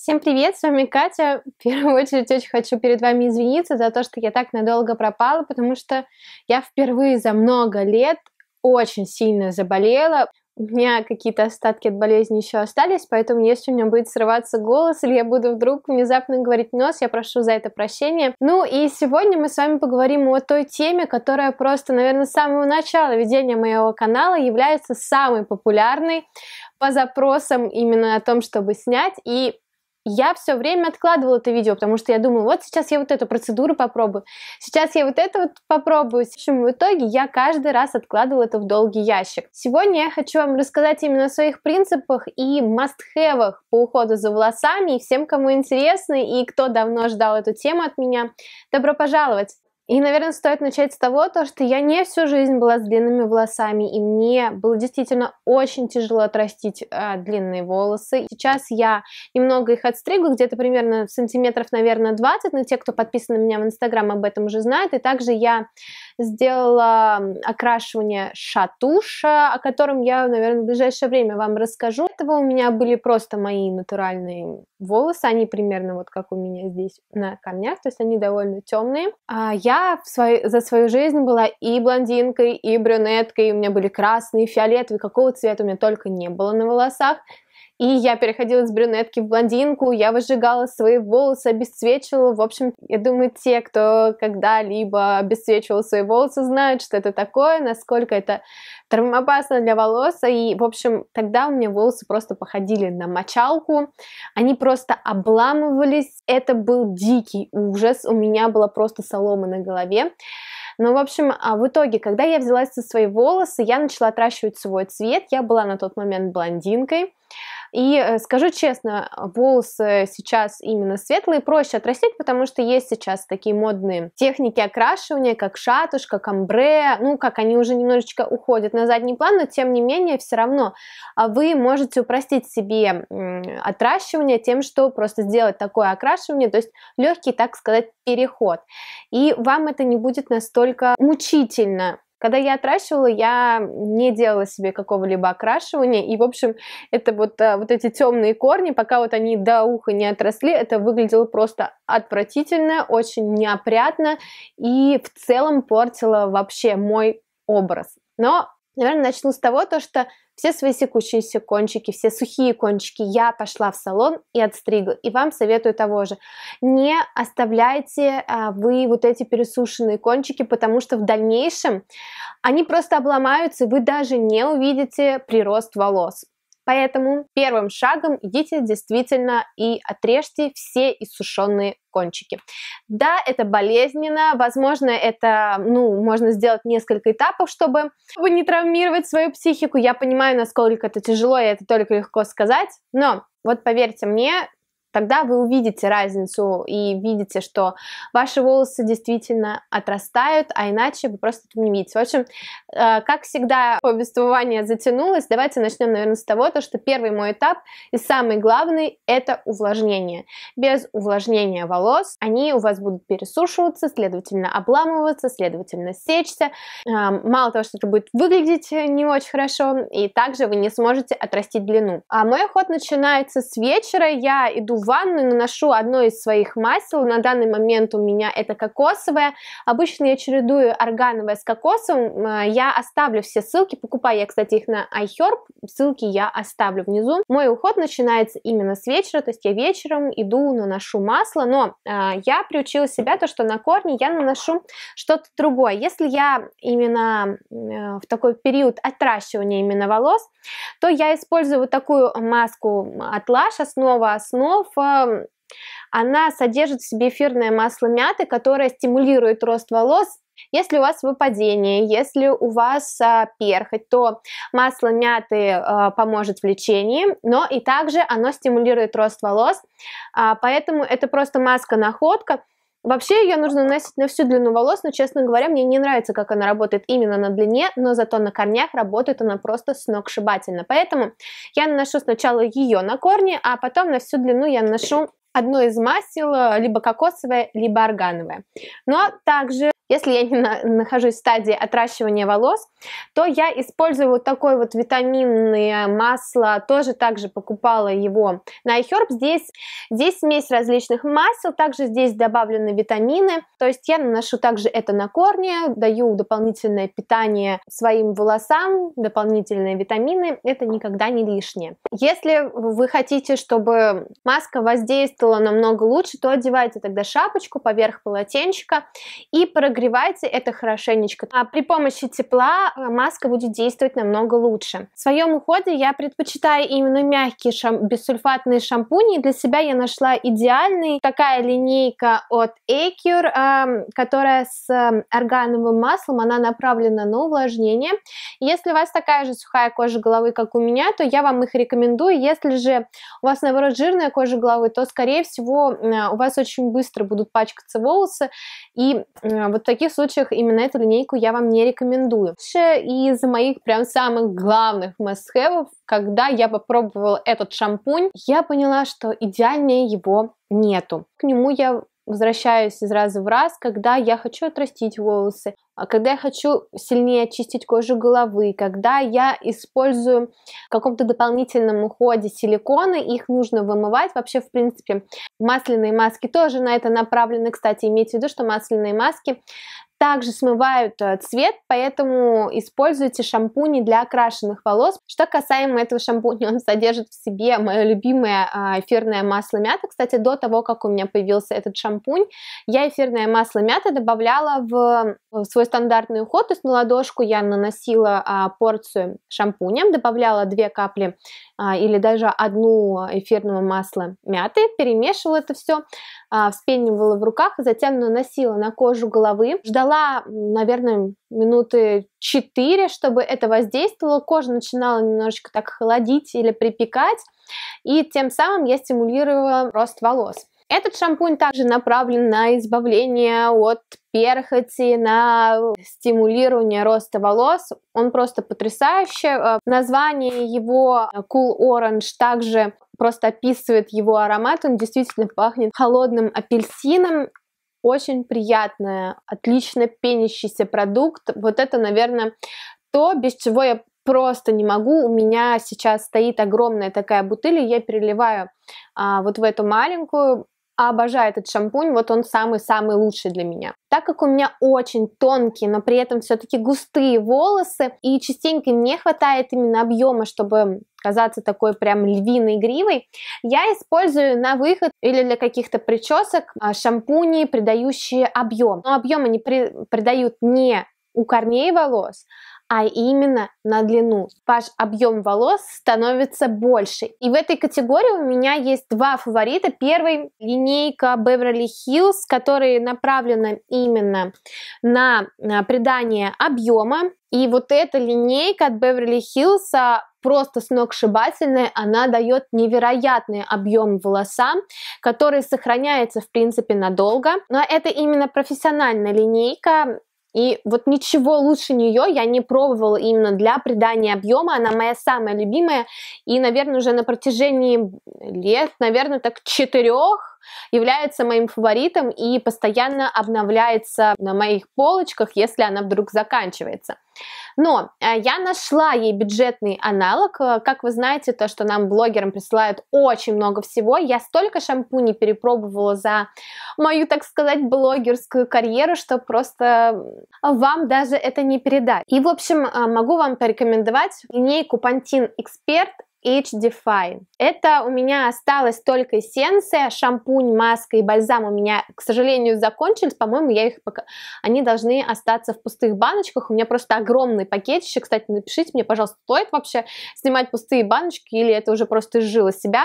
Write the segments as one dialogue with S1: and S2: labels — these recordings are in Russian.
S1: Всем привет, с вами Катя. В первую очередь очень хочу перед вами извиниться за то, что я так надолго пропала, потому что я впервые за много лет очень сильно заболела. У меня какие-то остатки от болезни еще остались, поэтому если у меня будет срываться голос или я буду вдруг внезапно говорить нос, я прошу за это прощения. Ну и сегодня мы с вами поговорим о той теме, которая просто, наверное, с самого начала ведения моего канала является самой популярной по запросам именно о том, чтобы снять. И я все время откладывала это видео, потому что я думала, вот сейчас я вот эту процедуру попробую, сейчас я вот это вот попробую. В общем, в итоге я каждый раз откладывала это в долгий ящик. Сегодня я хочу вам рассказать именно о своих принципах и мастхевах по уходу за волосами. И всем, кому интересно и кто давно ждал эту тему от меня, добро пожаловать! И, наверное, стоит начать с того, то, что я не всю жизнь была с длинными волосами, и мне было действительно очень тяжело отрастить э, длинные волосы. Сейчас я немного их отстригла, где-то примерно сантиметров, наверное, 20, но те, кто подписан на меня в Инстаграм, об этом уже знают. И также я сделала окрашивание шатуша, о котором я, наверное, в ближайшее время вам расскажу. Этого у меня были просто мои натуральные волосы, они примерно вот как у меня здесь на корнях, то есть они довольно темные. А я в свой, за свою жизнь была и блондинкой, и брюнеткой, и у меня были красные, фиолетовые, какого цвета у меня только не было на волосах. И я переходила с брюнетки в блондинку, я выжигала свои волосы, обесцвечивала. В общем, я думаю, те, кто когда-либо обесцвечивал свои волосы, знают, что это такое, насколько это травмоопасно для волос. И, в общем, тогда у меня волосы просто походили на мочалку. Они просто обламывались. Это был дикий ужас. У меня была просто солома на голове. Ну, в общем, а в итоге, когда я взялась за свои волосы, я начала отращивать свой цвет. Я была на тот момент блондинкой. И э, скажу честно, волосы сейчас именно светлые проще отрастить, потому что есть сейчас такие модные техники окрашивания, как шатушка, камбре, ну, как они уже немножечко уходят на задний план, но тем не менее все равно а вы можете упростить себе отращивание тем, что просто сделать такое окрашивание, то есть легкий, так сказать, переход. И вам это не будет настолько мучительно. Когда я отращивала, я не делала себе какого-либо окрашивания, и, в общем, это вот, э, вот эти темные корни, пока вот они до уха не отросли, это выглядело просто отвратительно, очень неопрятно, и в целом портило вообще мой образ. Но, наверное, начну с того, то, что все свои секущиеся кончики, все сухие кончики я пошла в салон и отстригла. И вам советую того же. Не оставляйте а, вы вот эти пересушенные кончики, потому что в дальнейшем они просто обломаются, и вы даже не увидите прирост волос. Поэтому первым шагом идите действительно и отрежьте все иссушенные кончики. Да, это болезненно, возможно, это, ну, можно сделать несколько этапов, чтобы не травмировать свою психику. Я понимаю, насколько это тяжело, и это только легко сказать, но вот поверьте мне, Тогда вы увидите разницу и видите, что ваши волосы действительно отрастают, а иначе вы просто это не видите. В общем, э, как всегда, повествование затянулось. Давайте начнем, наверное, с того, то, что первый мой этап и самый главный – это увлажнение. Без увлажнения волос они у вас будут пересушиваться, следовательно, обламываться, следовательно, сечься. Э, мало того, что это будет выглядеть не очень хорошо, и также вы не сможете отрастить длину. А мой ход начинается с вечера. Я иду в ванную, наношу одно из своих масел, на данный момент у меня это кокосовое, обычно я чередую органовое с кокосовым, я оставлю все ссылки, покупаю я, кстати, их на iHerb, ссылки я оставлю внизу. Мой уход начинается именно с вечера, то есть я вечером иду, наношу масло, но а, я приучила себя то, что на корни я наношу что-то другое. Если я именно э, в такой период отращивания именно волос, то я использую вот такую маску от Lush, основа основ, плодов эм, она содержит в себе эфирное масло мяты, которое стимулирует рост волос если у вас выпадение, если у вас а, перхоть, то масло мяты а, поможет в лечении, но и также оно стимулирует рост волос, а, поэтому это просто маска-находка, Вообще ее нужно наносить на всю длину волос, но, честно говоря, мне не нравится, как она работает именно на длине, но зато на корнях работает она просто сногсшибательно. Поэтому я наношу сначала ее на корни, а потом на всю длину я наношу одно из масел, либо кокосовое, либо органовое. Но также если я не на, нахожусь в стадии отращивания волос, то я использую вот такое вот витаминное масло, тоже также покупала его на iHerb. Здесь, здесь смесь различных масел, также здесь добавлены витамины, то есть я наношу также это на корни, даю дополнительное питание своим волосам, дополнительные витамины, это никогда не лишнее. Если вы хотите, чтобы маска воздействовала намного лучше, то одевайте тогда шапочку поверх полотенчика и прогревайте Прогревайте это хорошенечко. А при помощи тепла а, маска будет действовать намного лучше. В своем уходе я предпочитаю именно мягкие шам... бессульфатные шампуни. Для себя я нашла идеальный. Такая линейка от Acure, э, которая с э, органовым маслом, она направлена на увлажнение. Если у вас такая же сухая кожа головы, как у меня, то я вам их рекомендую. Если же у вас, наоборот, жирная кожа головы, то, скорее всего, э, у вас очень быстро будут пачкаться волосы, и э, вот таких случаях именно эту линейку я вам не рекомендую. Из моих прям самых главных must когда я попробовала этот шампунь, я поняла, что идеальнее его нету. К нему я возвращаюсь из раза в раз, когда я хочу отрастить волосы, а когда я хочу сильнее очистить кожу головы, когда я использую в каком-то дополнительном уходе силиконы, их нужно вымывать. Вообще, в принципе, масляные маски тоже на это направлены. Кстати, имейте в виду, что масляные маски также смывают э, цвет, поэтому используйте шампуни для окрашенных волос. Что касаемо этого шампуня, он содержит в себе мое любимое а, эфирное масло мята. Кстати, до того, как у меня появился этот шампунь, я эфирное масло мята добавляла в свой стандартный уход, то есть на ладошку я наносила а, порцию шампуня, добавляла две капли а, или даже одну эфирного масла мяты, перемешивала это все, а, вспенивала в руках, затем наносила на кожу головы, ждала, наверное, минуты 4, чтобы это воздействовало, кожа начинала немножечко так холодить или припекать, и тем самым я стимулировала рост волос. Этот шампунь также направлен на избавление от перхоти, на стимулирование роста волос. Он просто потрясающий. Э, название его э, Cool Orange также просто описывает его аромат. Он действительно пахнет холодным апельсином очень приятная, отлично пенящийся продукт. Вот это, наверное, то, без чего я просто не могу. У меня сейчас стоит огромная такая бутыль, и я переливаю а, вот в эту маленькую обожаю этот шампунь, вот он самый-самый лучший для меня. Так как у меня очень тонкие, но при этом все-таки густые волосы, и частенько мне хватает именно объема, чтобы казаться такой прям львиной гривой, я использую на выход или для каких-то причесок а, шампуни, придающие объем. Но объем они при, придают не у корней волос, а именно на длину. Ваш объем волос становится больше. И в этой категории у меня есть два фаворита. Первый линейка Beverly Hills, которая направлена именно на э, придание объема. И вот эта линейка от Beverly Hills а, просто сногсшибательная, она дает невероятный объем волосам, который сохраняется, в принципе, надолго. Но это именно профессиональная линейка, и вот ничего лучше нее я не пробовала именно для придания объема. Она моя самая любимая. И, наверное, уже на протяжении лет, наверное, так четырех является моим фаворитом и постоянно обновляется на моих полочках, если она вдруг заканчивается. Но э, я нашла ей бюджетный аналог. Э, как вы знаете, то, что нам блогерам присылают очень много всего. Я столько шампуней перепробовала за мою, так сказать, блогерскую карьеру, что просто вам даже это не передать. И, в общем, э, могу вам порекомендовать линейку Pantene Expert Age Define. Это у меня осталась только эссенция, шампунь, маска и бальзам у меня, к сожалению, закончились. По-моему, я их пока... Они должны остаться в пустых баночках. У меня просто огромный пакетище. Кстати, напишите мне, пожалуйста, стоит вообще снимать пустые баночки или это уже просто изжило себя.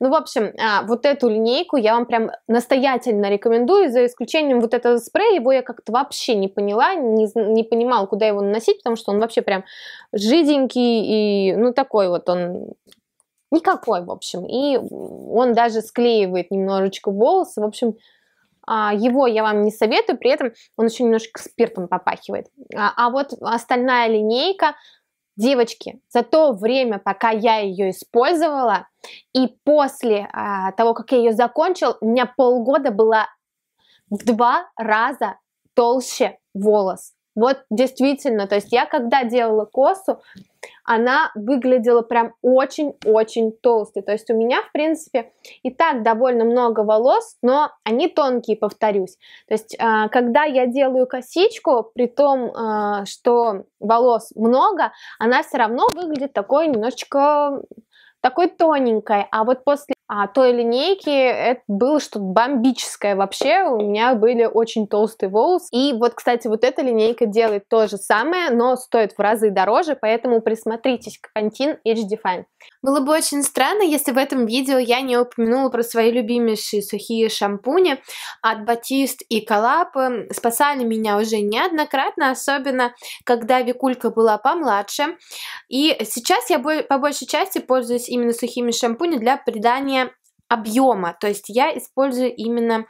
S1: Ну, в общем, а, вот эту линейку я вам прям настоятельно рекомендую, за исключением вот этого спрея. Его я как-то вообще не поняла, не, не понимала, куда его наносить, потому что он вообще прям жиденький и, ну, такой вот он Никакой, в общем. И он даже склеивает немножечко волосы. В общем, а, его я вам не советую, при этом он еще немножко спиртом попахивает. А, а вот остальная линейка, девочки, за то время, пока я ее использовала, и после а, того, как я ее закончила, у меня полгода была в два раза толще волос. Вот действительно, то есть я когда делала косу, она выглядела прям очень-очень толстой. То есть у меня, в принципе, и так довольно много волос, но они тонкие, повторюсь. То есть а, когда я делаю косичку, при том, а, что волос много, она все равно выглядит такой немножечко такой тоненькой. А вот после а той линейки это было что-то бомбическое вообще. У меня были очень толстые волосы. И вот, кстати, вот эта линейка делает то же самое, но стоит в разы дороже, поэтому присмотритесь к Pantene HD Fine. Было бы очень странно, если в этом видео я не упомянула про свои любимейшие сухие шампуни от Батист и Колапы. Спасали меня уже неоднократно, особенно когда Викулька была помладше. И сейчас я по большей части пользуюсь именно сухими шампунями для придания объема, то есть я использую именно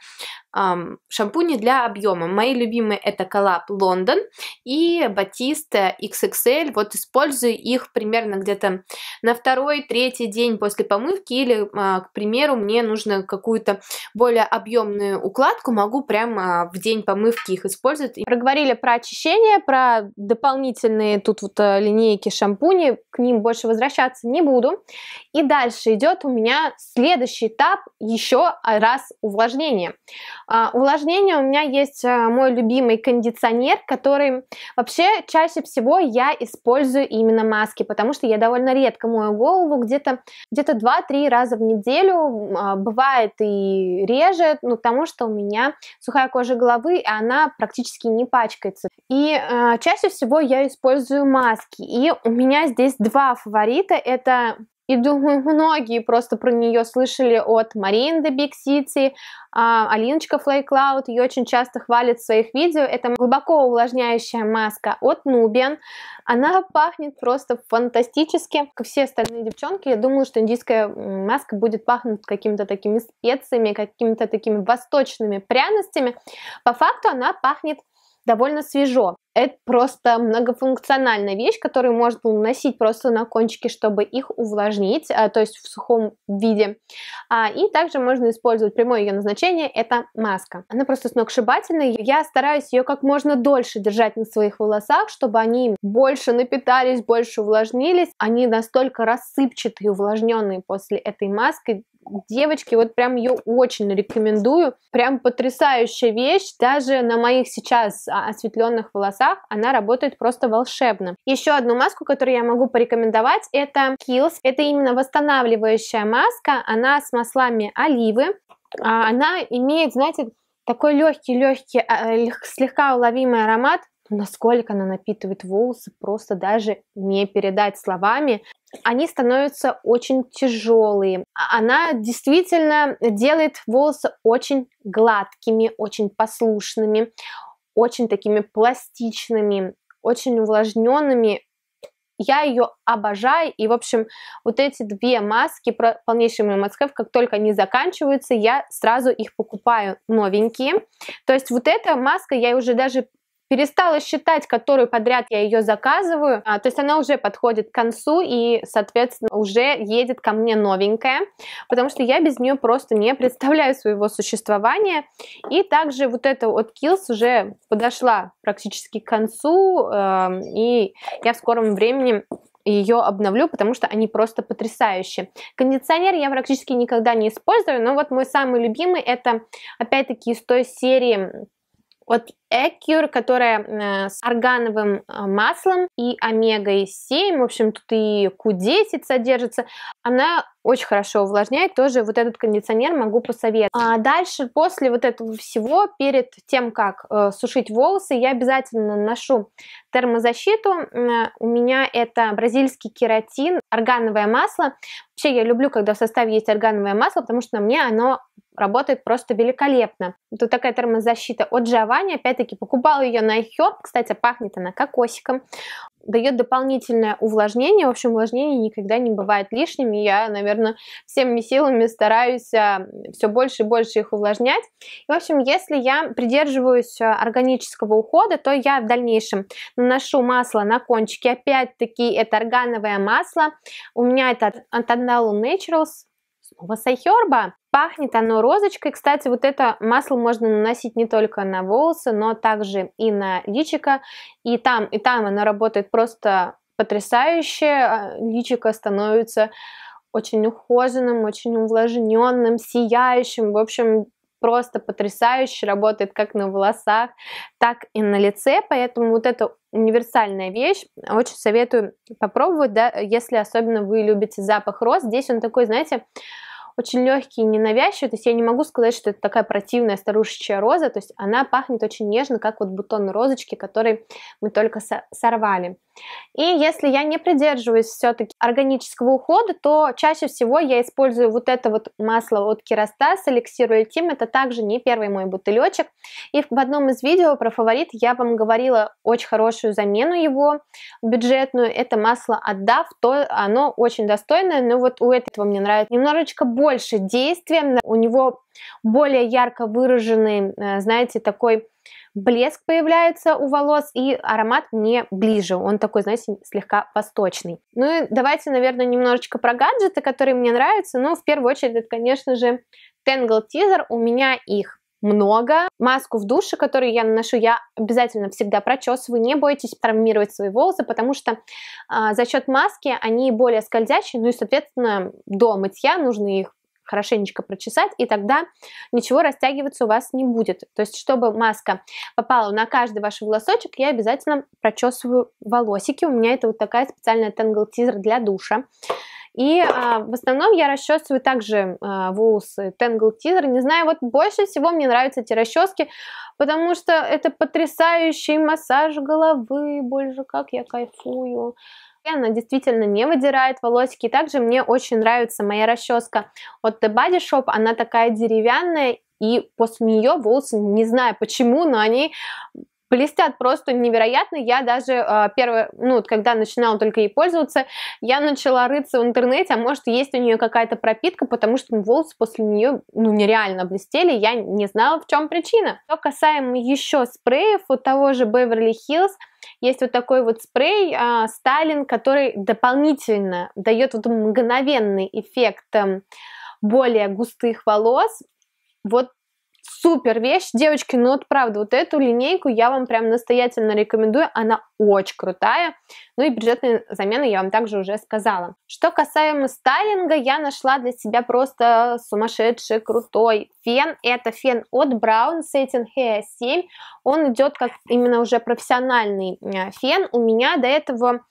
S1: эм, шампуни для объема. Мои любимые это коллаб London и Батиста XXL. Вот использую их примерно где-то на второй, третий день после помывки или, э, к примеру, мне нужно какую-то более объемную укладку, могу прямо а, в день помывки их использовать. Проговорили про очищение, про дополнительные тут вот э, линейки шампуни, к ним больше возвращаться не буду. И дальше идет у меня следующий этап еще раз увлажнение. А, увлажнение у меня есть а, мой любимый кондиционер, который вообще чаще всего я использую именно маски, потому что я довольно редко мою голову, где-то где, где 2-3 раза в неделю, а, бывает и реже, ну, потому что у меня сухая кожа головы, и она практически не пачкается. И э, чаще всего я использую маски, и у меня здесь два фаворита, это и думаю, многие просто про нее слышали от Марин The Big City, а, Алиночка Флайклауд, ее очень часто хвалят в своих видео. Это глубоко увлажняющая маска от Nubian. Она пахнет просто фантастически. Как все остальные девчонки, я думала, что индийская маска будет пахнуть какими-то такими специями, какими-то такими восточными пряностями. По факту она пахнет довольно свежо это просто многофункциональная вещь, которую можно наносить просто на кончики, чтобы их увлажнить, а, то есть в сухом виде. А, и также можно использовать прямое ее назначение, это маска. Она просто сногсшибательная, я стараюсь ее как можно дольше держать на своих волосах, чтобы они больше напитались, больше увлажнились. Они настолько рассыпчатые, увлажненные после этой маски, девочки, вот прям ее очень рекомендую. Прям потрясающая вещь, даже на моих сейчас а, осветленных волосах она работает просто волшебно. Еще одну маску, которую я могу порекомендовать, это Kills. Это именно восстанавливающая маска, она с маслами оливы. А, она имеет, знаете, такой легкий-легкий, а, слегка уловимый аромат насколько она напитывает волосы, просто даже не передать словами. Они становятся очень тяжелые. А она действительно делает волосы очень гладкими, очень послушными, очень такими пластичными, очень увлажненными. Я ее обожаю, и, в общем, вот эти две маски, полнейшие мои маски, как только они заканчиваются, я сразу их покупаю новенькие. То есть вот эта маска, я уже даже Перестала считать, который подряд я ее заказываю. А, то есть она уже подходит к концу и, соответственно, уже едет ко мне новенькая, потому что я без нее просто не представляю своего существования. И также вот эта от Kills уже подошла практически к концу, э, и я в скором времени ее обновлю, потому что они просто потрясающие. Кондиционер я практически никогда не использую, но вот мой самый любимый это опять-таки из той серии от Экюр, которая э, с органовым э, маслом и омега-7, в общем, тут и Q10 содержится, она очень хорошо увлажняет, тоже вот этот кондиционер могу посоветовать. А дальше, после вот этого всего, перед тем, как э, сушить волосы, я обязательно наношу термозащиту, э, у меня это бразильский кератин, органовое масло, вообще я люблю, когда в составе есть органовое масло, потому что мне оно работает просто великолепно. Тут такая термозащита от Giovanni, опять-таки покупала ее на iHerb, кстати, пахнет она кокосиком, дает дополнительное увлажнение, в общем, увлажнение никогда не бывает лишним, и я, наверное, всеми силами стараюсь а, все больше и больше их увлажнять. И, в общем, если я придерживаюсь а, органического ухода, то я в дальнейшем наношу масло на кончики, опять-таки это органовое масло, у меня это от Andalo Naturals, Васахерба. Пахнет оно розочкой. Кстати, вот это масло можно наносить не только на волосы, но также и на личико. И там, и там оно работает просто потрясающе. А, личико становится очень ухоженным, очень увлажненным, сияющим. В общем, просто потрясающе работает как на волосах, так и на лице. Поэтому вот это универсальная вещь, очень советую попробовать, да, если особенно вы любите запах роз. Здесь он такой, знаете, очень легкий и ненавязчивый, то есть я не могу сказать, что это такая противная старушечья роза, то есть она пахнет очень нежно, как вот бутон розочки, который мы только сорвали. И если я не придерживаюсь все-таки органического ухода, то чаще всего я использую вот это вот масло от Kerastase, эликсир Ultim, это также не первый мой бутылечек. И в одном из видео про фаворит я вам говорила очень хорошую замену его бюджетную, это масло отдав, то оно очень достойное, но вот у этого мне нравится немножечко больше действия, у него более ярко выраженный, э, знаете, такой блеск появляется у волос, и аромат мне ближе. Он такой, знаете, слегка восточный. Ну и давайте, наверное, немножечко про гаджеты, которые мне нравятся. Ну, в первую очередь, это, конечно же, Tangle Teaser. У меня их много. Маску в душе, которую я наношу, я обязательно всегда прочесываю. Не бойтесь травмировать свои волосы, потому что э, за счет маски они более скользящие, ну и, соответственно, до мытья нужно их хорошенечко прочесать, и тогда ничего растягиваться у вас не будет. То есть, чтобы маска попала на каждый ваш волосочек, я обязательно прочесываю волосики. У меня это вот такая специальная тенгл-тизер для душа. И э, в основном я расчесываю также э, волосы Tangle Teaser. Не знаю, вот больше всего мне нравятся эти расчески, потому что это потрясающий массаж головы. Боже, как я кайфую она действительно не выдирает волосики. И также мне очень нравится моя расческа от The Body Shop, она такая деревянная, и после нее волосы, не знаю почему, но они блестят просто невероятно. Я даже э, первое, ну, вот когда начинала только ей пользоваться, я начала рыться в интернете, а может, есть у нее какая-то пропитка, потому что ну, волосы после нее, ну, нереально блестели, я не знала, в чем причина. Что касаемо еще спреев, у того же Beverly Hills, есть вот такой вот спрей э, а, Сталин, который дополнительно дает вот мгновенный эффект э, более густых волос, вот супер вещь, девочки, ну вот правда, вот эту линейку я вам прям настоятельно рекомендую, она очень крутая. Ну и бюджетные замены я вам также уже сказала. Что касаемо стайлинга, я нашла для себя просто сумасшедший, крутой фен. Это фен от Brown Setting Hair 7. Он идет как именно уже профессиональный э, фен. У меня до этого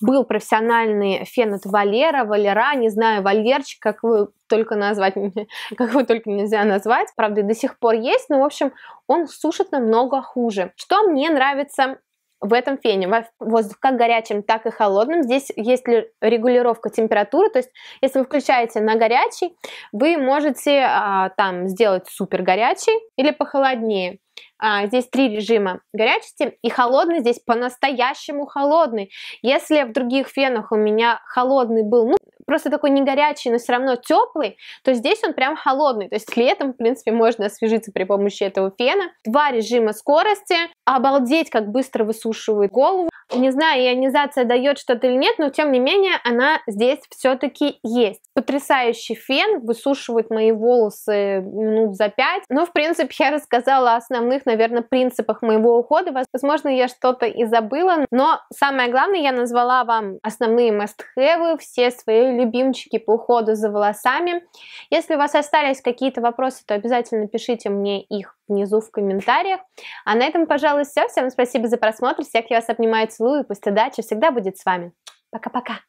S1: был профессиональный фен от Валера, Валера, не знаю, Валерчик, как вы только назвать, как его только нельзя назвать, правда, и до сих пор есть, но, в общем, он сушит намного хуже. Что мне нравится в этом фене. Воздух как горячим, так и холодным. Здесь есть регулировка температуры, то есть если вы включаете на горячий, вы можете а, там сделать супер горячий или похолоднее. А, здесь три режима горячести и холодный здесь по-настоящему холодный. Если в других фенах у меня холодный был, ну, просто такой не горячий, но все равно теплый, то здесь он прям холодный. То есть летом, в принципе, можно освежиться при помощи этого фена. Два режима скорости. Обалдеть, как быстро высушивает голову. Не знаю, ионизация дает что-то или нет, но тем не менее она здесь все-таки есть. Потрясающий фен, высушивает мои волосы минут за пять. Но, ну, в принципе, я рассказала о основных, наверное, принципах моего ухода. Возможно, я что-то и забыла, но самое главное, я назвала вам основные must-have, все свои любимчики по уходу за волосами. Если у вас остались какие-то вопросы, то обязательно пишите мне их внизу в комментариях. А на этом, пожалуй, все. Всем спасибо за просмотр. Всех я вас обнимаю, целую. Пусть удача всегда будет с вами. Пока-пока.